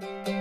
Thank you.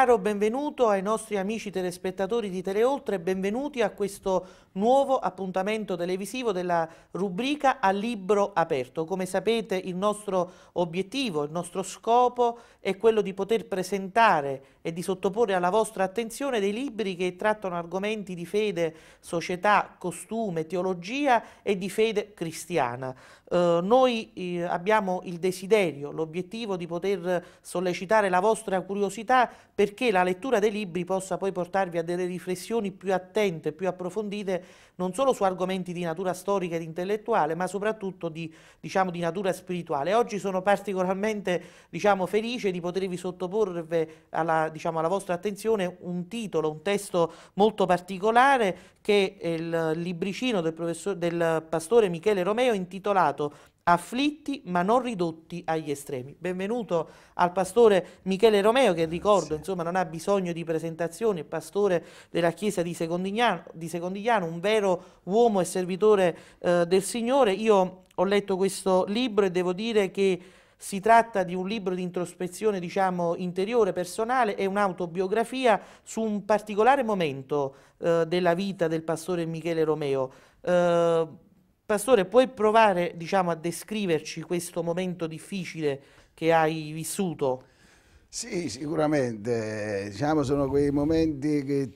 caro benvenuto ai nostri amici telespettatori di Teleoltre e benvenuti a questo nuovo appuntamento televisivo della rubrica A Libro Aperto. Come sapete il nostro obiettivo, il nostro scopo è quello di poter presentare e di sottoporre alla vostra attenzione dei libri che trattano argomenti di fede, società, costume, teologia e di fede cristiana. Eh, noi eh, abbiamo il desiderio, l'obiettivo di poter sollecitare la vostra curiosità per perché la lettura dei libri possa poi portarvi a delle riflessioni più attente, più approfondite, non solo su argomenti di natura storica ed intellettuale, ma soprattutto di, diciamo, di natura spirituale. Oggi sono particolarmente diciamo, felice di potervi sottoporre alla, diciamo, alla, vostra attenzione un titolo, un testo molto particolare che è il libricino del, del pastore Michele Romeo intitolato afflitti ma non ridotti agli estremi. Benvenuto al pastore Michele Romeo che ricordo Grazie. insomma non ha bisogno di presentazioni, pastore della chiesa di Secondigliano, di Secondigliano un vero uomo e servitore eh, del Signore. Io ho letto questo libro e devo dire che si tratta di un libro di introspezione diciamo interiore, personale, è un'autobiografia su un particolare momento eh, della vita del pastore Michele Romeo. Eh, Pastore, puoi provare diciamo, a descriverci questo momento difficile che hai vissuto? Sì, sicuramente. Diciamo, sono quei momenti che,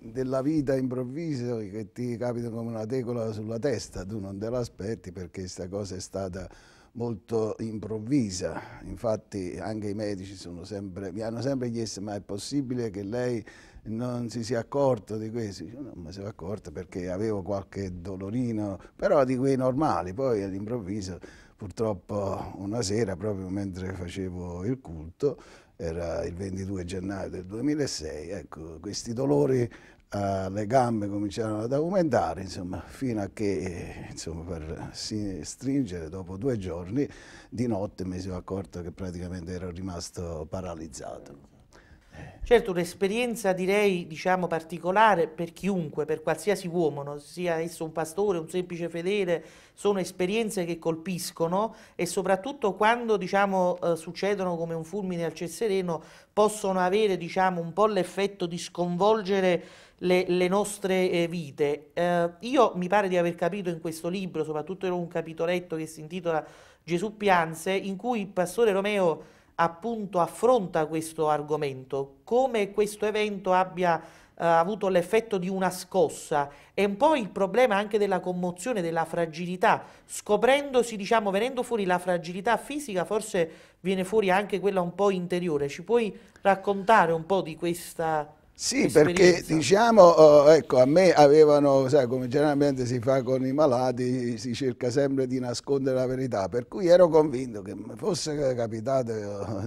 della vita improvvisa che ti capitano come una tegola sulla testa, tu non te l'aspetti perché questa cosa è stata molto improvvisa, infatti anche i medici sempre, mi hanno sempre chiesto ma è possibile che lei non si sia accorta di questo? Io non mi sono accorta perché avevo qualche dolorino, però di quei normali, poi all'improvviso purtroppo una sera proprio mentre facevo il culto, era il 22 gennaio del 2006, ecco, questi dolori eh, le gambe cominciarono ad aumentare, insomma, fino a che, eh, insomma, per eh, stringere, dopo due giorni di notte mi sono accorto che praticamente ero rimasto paralizzato. Certo, un'esperienza direi diciamo, particolare per chiunque, per qualsiasi uomo, non sia esso un pastore, un semplice fedele, sono esperienze che colpiscono e soprattutto quando diciamo, eh, succedono come un fulmine al Cessereno possono avere diciamo, un po' l'effetto di sconvolgere le, le nostre eh, vite. Eh, io mi pare di aver capito in questo libro, soprattutto in un capitoletto che si intitola Gesù pianse, in cui il pastore Romeo appunto affronta questo argomento, come questo evento abbia eh, avuto l'effetto di una scossa e un po' il problema anche della commozione, della fragilità, scoprendosi, diciamo, venendo fuori la fragilità fisica, forse viene fuori anche quella un po' interiore. Ci puoi raccontare un po' di questa sì, perché diciamo, oh, ecco, a me avevano, sai, come generalmente si fa con i malati, si cerca sempre di nascondere la verità, per cui ero convinto che fosse capitato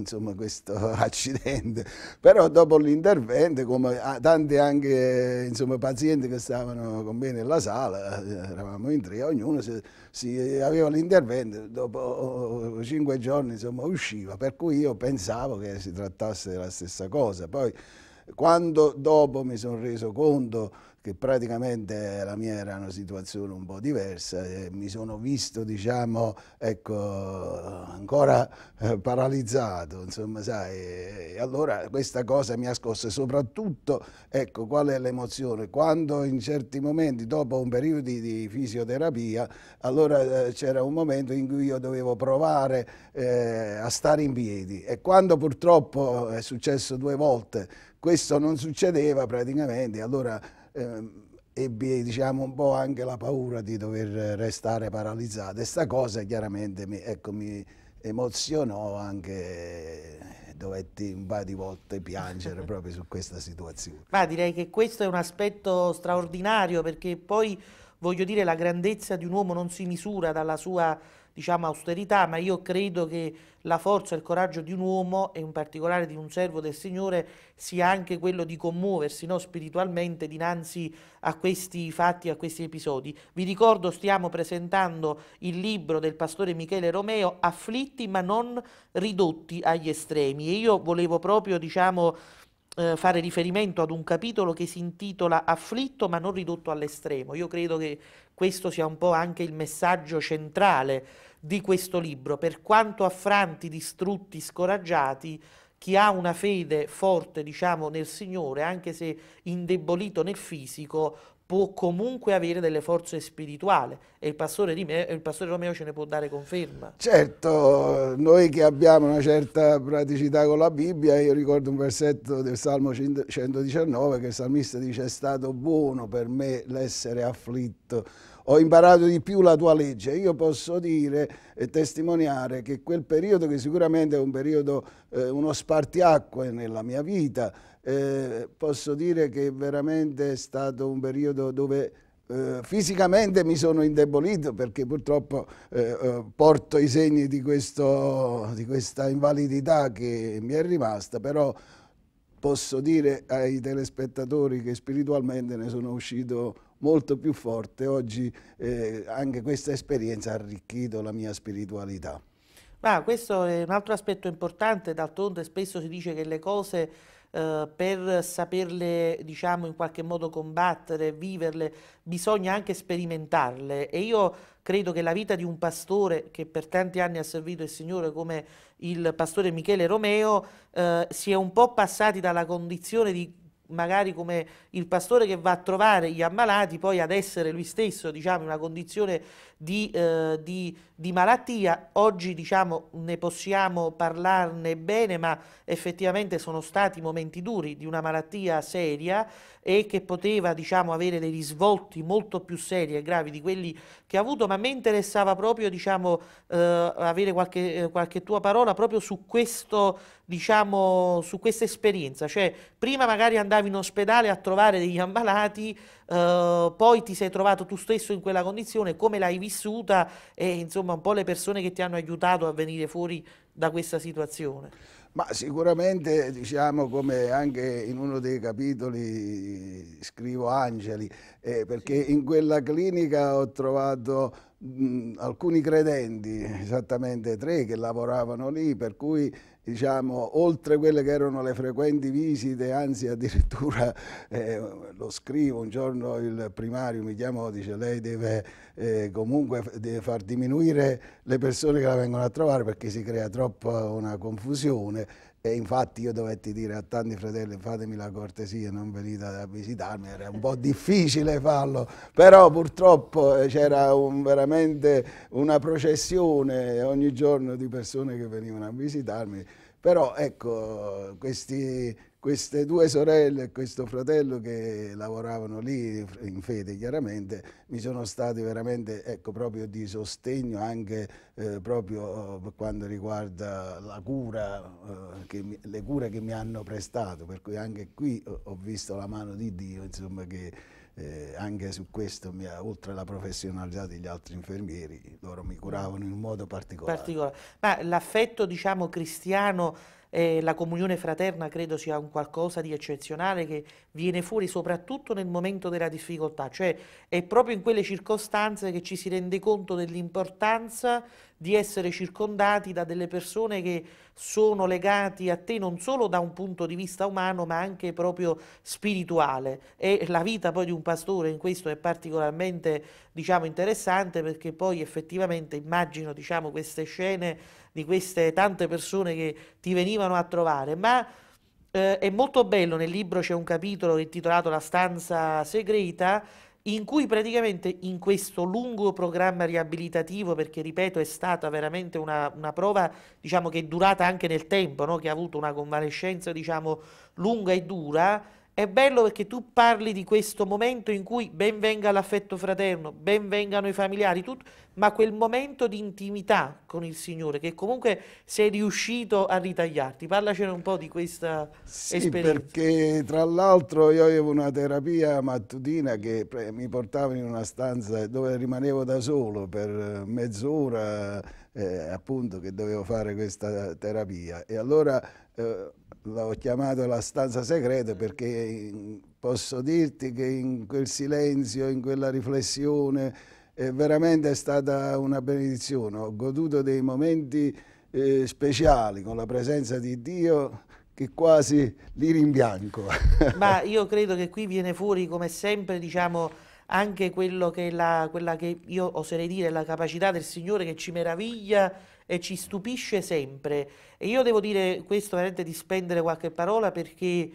insomma, questo accidente, però dopo l'intervento, come ah, tanti anche insomma, pazienti che stavano con me nella sala, eh, eravamo in tre, ognuno si, si aveva l'intervento, dopo oh, cinque giorni insomma, usciva, per cui io pensavo che si trattasse della stessa cosa. Poi, quando dopo mi sono reso conto che praticamente la mia era una situazione un po' diversa, eh, mi sono visto, diciamo, ecco, ancora eh, paralizzato, insomma, sai, e allora questa cosa mi ha scosso, soprattutto, ecco, qual è l'emozione? Quando in certi momenti, dopo un periodo di, fisioterapia, allora eh, c'era un momento in cui io dovevo provare eh, a stare in piedi e quando purtroppo è successo due volte questo non succedeva praticamente, allora ehm, ebbi diciamo, un po' anche la paura di dover restare paralizzato. e sta cosa chiaramente mi, ecco, mi emozionò anche dovetti un paio di volte piangere proprio su questa situazione. Ma direi che questo è un aspetto straordinario perché poi voglio dire, la grandezza di un uomo non si misura dalla sua diciamo, austerità, ma io credo che la forza e il coraggio di un uomo, e in particolare di un servo del Signore, sia anche quello di commuoversi no, spiritualmente dinanzi a questi fatti, a questi episodi. Vi ricordo, stiamo presentando il libro del pastore Michele Romeo, Afflitti ma non ridotti agli estremi. E io volevo proprio, diciamo, eh, fare riferimento ad un capitolo che si intitola Afflitto ma non ridotto all'estremo. Io credo che questo sia un po' anche il messaggio centrale di questo libro. Per quanto affranti, distrutti, scoraggiati, chi ha una fede forte, diciamo, nel Signore, anche se indebolito nel fisico, può comunque avere delle forze spirituali e il pastore, me, il pastore, Romeo ce ne può dare conferma. Certo, noi che abbiamo una certa praticità con la Bibbia, io ricordo un versetto del Salmo 119 che il salmista dice è stato buono per me l'essere afflitto, ho imparato di più la tua legge. Io posso dire e testimoniare che quel periodo che sicuramente è un periodo, eh, uno spartiacque nella mia vita, eh, posso dire che veramente è stato un periodo dove eh, fisicamente mi sono indebolito perché purtroppo eh, eh, porto i segni di, questo, di questa invalidità che mi è rimasta, però posso dire ai telespettatori che spiritualmente ne sono uscito molto più forte. Oggi eh, anche questa esperienza ha arricchito la mia spiritualità. Ma questo è un altro aspetto importante, d'altronde spesso si dice che le cose eh, per saperle diciamo in qualche modo combattere, viverle, bisogna anche sperimentarle e io credo che la vita di un pastore che per tanti anni ha servito il Signore come il pastore Michele Romeo eh, si è un po' passati dalla condizione di magari come il pastore che va a trovare gli ammalati, poi ad essere lui stesso, diciamo, in una condizione di, eh, di, di malattia, oggi diciamo ne possiamo parlarne bene, ma effettivamente sono stati momenti duri di una malattia seria e che poteva diciamo, avere dei risvolti molto più seri e gravi di quelli che ha avuto, ma a me interessava proprio diciamo, eh, avere qualche, eh, qualche tua parola proprio su questo diciamo, su questa esperienza, cioè prima magari andavi in ospedale a trovare degli ammalati, eh, poi ti sei trovato tu stesso in quella condizione, come l'hai vissuta e insomma un po' le persone che ti hanno aiutato a venire fuori da questa situazione? Ma sicuramente, diciamo, come anche in uno dei capitoli scrivo Angeli, eh, perché in quella clinica ho trovato mh, alcuni credenti, esattamente tre, che lavoravano lì, per cui diciamo, oltre quelle che erano le frequenti visite, anzi addirittura eh, lo scrivo, un giorno il primario mi chiamò, dice lei deve eh, comunque deve far diminuire le persone che la vengono a trovare perché si crea troppa una confusione e infatti io dovetti dire a tanti fratelli fatemi la cortesia, non venite a visitarmi, era un po' difficile farlo, però purtroppo eh, c'era un, veramente una processione ogni giorno di persone che venivano a visitarmi, però ecco questi queste due sorelle e questo fratello che lavoravano lì in fede chiaramente mi sono stati veramente ecco, proprio di sostegno anche eh, proprio oh, per quanto riguarda la cura, eh, mi, le cure che mi hanno prestato, per cui anche qui ho visto la mano di Dio insomma, che eh, anche su questo, mia, oltre alla professionalità degli altri infermieri, loro mi curavano in modo particolare. particolare. Ma l'affetto diciamo cristiano eh, la comunione fraterna credo sia un qualcosa di eccezionale che viene fuori soprattutto nel momento della difficoltà, cioè è proprio in quelle circostanze che ci si rende conto dell'importanza di essere circondati da delle persone che sono legati a te non solo da un punto di vista umano ma anche proprio spirituale e la vita poi di un pastore in questo è particolarmente diciamo, interessante perché poi effettivamente immagino diciamo, queste scene di queste tante persone che ti venivano a trovare ma eh, è molto bello nel libro c'è un capitolo intitolato La stanza segreta in cui praticamente in questo lungo programma riabilitativo, perché ripeto è stata veramente una, una prova diciamo, che è durata anche nel tempo, no? che ha avuto una convalescenza diciamo, lunga e dura, è bello perché tu parli di questo momento in cui ben venga l'affetto fraterno, ben vengano i familiari, tu, ma quel momento di intimità con il Signore che comunque sei riuscito a ritagliarti. Parlacene un po' di questa sì, esperienza. perché tra l'altro io avevo una terapia mattutina che mi portava in una stanza dove rimanevo da solo per eh, mezz'ora eh, appunto che dovevo fare questa terapia e allora eh, l'ho chiamata la stanza segreta mm. perché in, posso dirti che in quel silenzio, in quella riflessione eh, veramente è stata una benedizione, ho goduto dei momenti eh, speciali con la presenza di Dio che quasi li rimbianco. Ma io credo che qui viene fuori come sempre diciamo anche quello che la, quella che io oserei dire la capacità del Signore che ci meraviglia e ci stupisce sempre. E io devo dire questo veramente di spendere qualche parola perché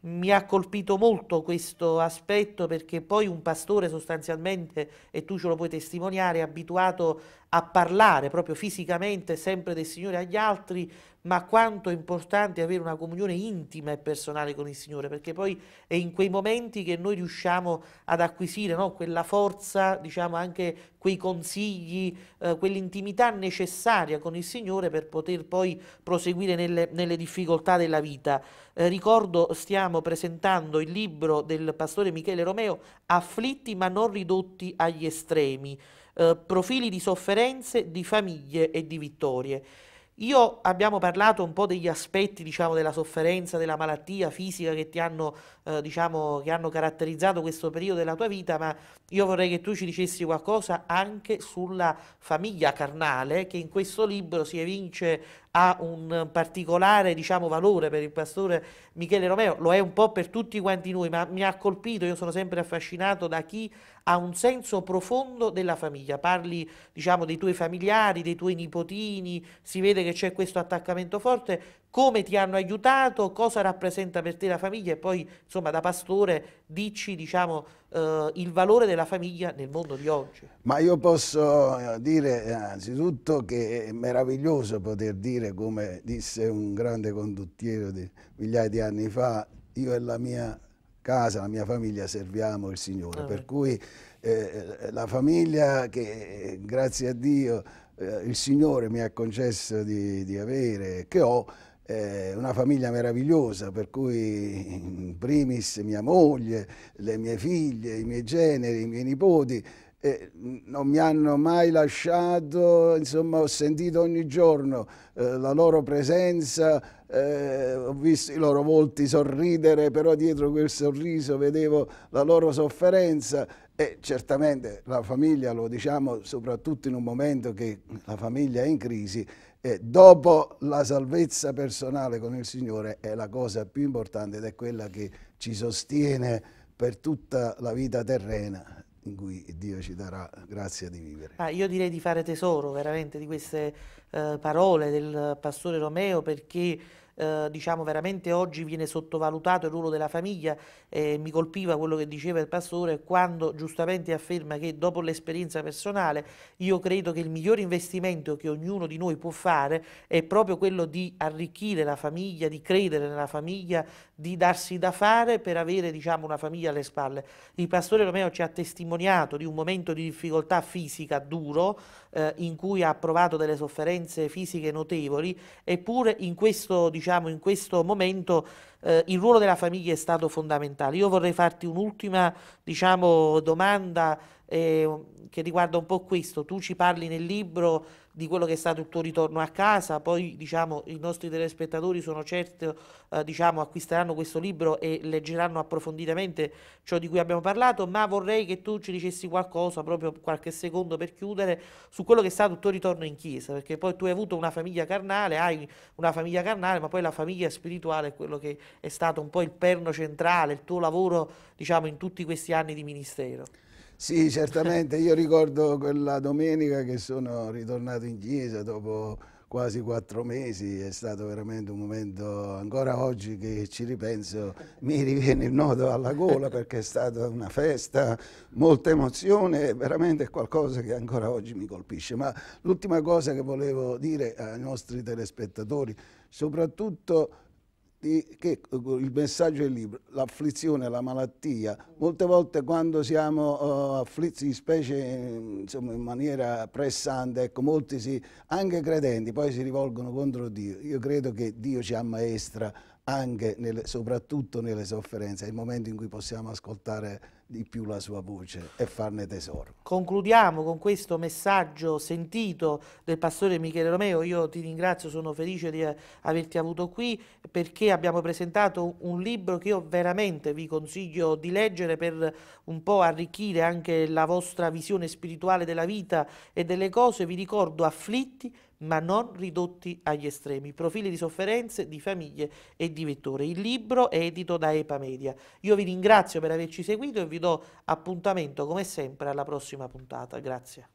mi ha colpito molto questo aspetto perché poi un pastore sostanzialmente, e tu ce lo puoi testimoniare, è abituato a parlare proprio fisicamente sempre del Signore agli altri, ma quanto è importante avere una comunione intima e personale con il Signore, perché poi è in quei momenti che noi riusciamo ad acquisire no? quella forza, diciamo anche quei consigli, eh, quell'intimità necessaria con il Signore per poter poi proseguire nelle, nelle difficoltà della vita. Eh, ricordo, stiamo presentando il libro del pastore Michele Romeo, Afflitti ma non ridotti agli estremi, eh, profili di sofferenze, di famiglie e di vittorie. Io abbiamo parlato un po' degli aspetti, diciamo, della sofferenza, della malattia fisica che ti hanno, eh, diciamo, che hanno caratterizzato questo periodo della tua vita, ma io vorrei che tu ci dicessi qualcosa anche sulla famiglia carnale che in questo libro si evince ha un particolare diciamo, valore per il pastore Michele Romeo, lo è un po' per tutti quanti noi, ma mi ha colpito, io sono sempre affascinato da chi ha un senso profondo della famiglia, parli diciamo, dei tuoi familiari, dei tuoi nipotini, si vede che c'è questo attaccamento forte, come ti hanno aiutato, cosa rappresenta per te la famiglia e poi insomma da pastore dici diciamo, eh, il valore della famiglia nel mondo di oggi. Ma io posso eh, dire innanzitutto eh, che è meraviglioso poter dire come disse un grande conduttiero di migliaia di anni fa, io e la mia casa, la mia famiglia serviamo il Signore, ah, per cui eh, eh, la famiglia che grazie a Dio eh, il Signore mi ha concesso di, di avere, che ho, eh, una famiglia meravigliosa, per cui in primis mia moglie, le mie figlie, i miei generi, i miei nipoti, eh, non mi hanno mai lasciato, insomma ho sentito ogni giorno eh, la loro presenza, eh, ho visto i loro volti sorridere, però dietro quel sorriso vedevo la loro sofferenza e certamente la famiglia, lo diciamo soprattutto in un momento che la famiglia è in crisi, e dopo la salvezza personale con il Signore è la cosa più importante ed è quella che ci sostiene per tutta la vita terrena in cui Dio ci darà grazia di vivere. Ah, io direi di fare tesoro veramente di queste eh, parole del pastore Romeo perché eh, diciamo veramente oggi viene sottovalutato il ruolo della famiglia, eh, mi colpiva quello che diceva il pastore quando giustamente afferma che dopo l'esperienza personale io credo che il miglior investimento che ognuno di noi può fare è proprio quello di arricchire la famiglia, di credere nella famiglia, di darsi da fare per avere diciamo, una famiglia alle spalle. Il pastore Romeo ci ha testimoniato di un momento di difficoltà fisica duro eh, in cui ha provato delle sofferenze fisiche notevoli, eppure in questo diciamo, diciamo, in questo momento eh, il ruolo della famiglia è stato fondamentale. Io vorrei farti un'ultima diciamo, domanda eh, che riguarda un po' questo. Tu ci parli nel libro di quello che è stato il tuo ritorno a casa, poi diciamo, i nostri telespettatori sono certi, eh, diciamo, acquisteranno questo libro e leggeranno approfonditamente ciò di cui abbiamo parlato, ma vorrei che tu ci dicessi qualcosa, proprio qualche secondo per chiudere, su quello che è stato il tuo ritorno in chiesa, perché poi tu hai avuto una famiglia carnale, hai una famiglia carnale, ma poi la famiglia spirituale è quello che è stato un po' il perno centrale, il tuo lavoro diciamo, in tutti questi anni di ministero. Sì, certamente, io ricordo quella domenica che sono ritornato in chiesa dopo quasi quattro mesi, è stato veramente un momento, ancora oggi che ci ripenso, mi riviene il nodo alla gola perché è stata una festa, molta emozione, veramente qualcosa che ancora oggi mi colpisce. Ma l'ultima cosa che volevo dire ai nostri telespettatori, soprattutto che eh, il messaggio del libro, l'afflizione, la malattia, molte volte quando siamo uh, afflitti, specie insomma, in maniera pressante, ecco, molti si, anche credenti, poi si rivolgono contro Dio. Io credo che Dio ci ammaestra anche, nelle, soprattutto nelle sofferenze, è il momento in cui possiamo ascoltare di più la sua voce e farne tesoro. Concludiamo con questo messaggio sentito del pastore Michele Romeo, io ti ringrazio, sono felice di eh, averti avuto qui perché abbiamo presentato un libro che io veramente vi consiglio di leggere per un po' arricchire anche la vostra visione spirituale della vita e delle cose, vi ricordo afflitti ma non ridotti agli estremi, profili di sofferenze, di famiglie e di vettore. Il libro è edito da EPA Media. Io vi ringrazio per averci seguito e vi do appuntamento come sempre alla prossima puntata. Grazie.